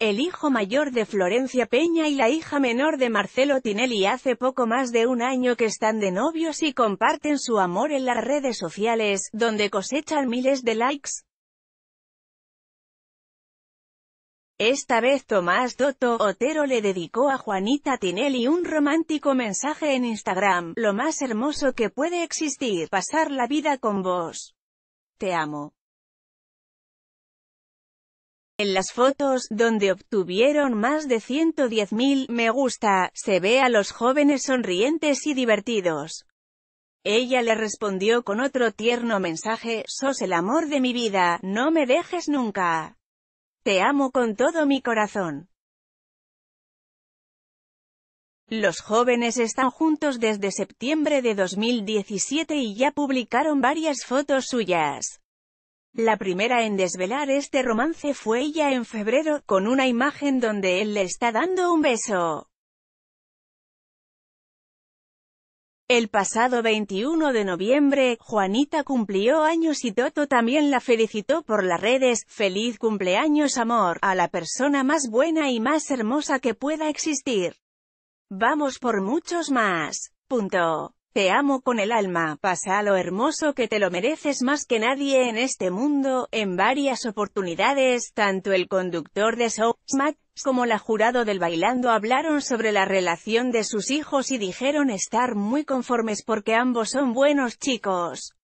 el hijo mayor de Florencia Peña y la hija menor de Marcelo Tinelli hace poco más de un año que están de novios y comparten su amor en las redes sociales, donde cosechan miles de likes. Esta vez Tomás Toto Otero le dedicó a Juanita Tinelli un romántico mensaje en Instagram, lo más hermoso que puede existir, pasar la vida con vos. Te amo. En las fotos, donde obtuvieron más de 110.000 me gusta, se ve a los jóvenes sonrientes y divertidos. Ella le respondió con otro tierno mensaje, sos el amor de mi vida, no me dejes nunca. Te amo con todo mi corazón. Los jóvenes están juntos desde septiembre de 2017 y ya publicaron varias fotos suyas. La primera en desvelar este romance fue ella en febrero, con una imagen donde él le está dando un beso. El pasado 21 de noviembre, Juanita cumplió años y Toto también la felicitó por las redes, feliz cumpleaños amor, a la persona más buena y más hermosa que pueda existir. Vamos por muchos más. Punto. Te amo con el alma, pasa lo hermoso que te lo mereces más que nadie en este mundo. En varias oportunidades, tanto el conductor de Mac como la jurado del bailando hablaron sobre la relación de sus hijos y dijeron estar muy conformes porque ambos son buenos chicos.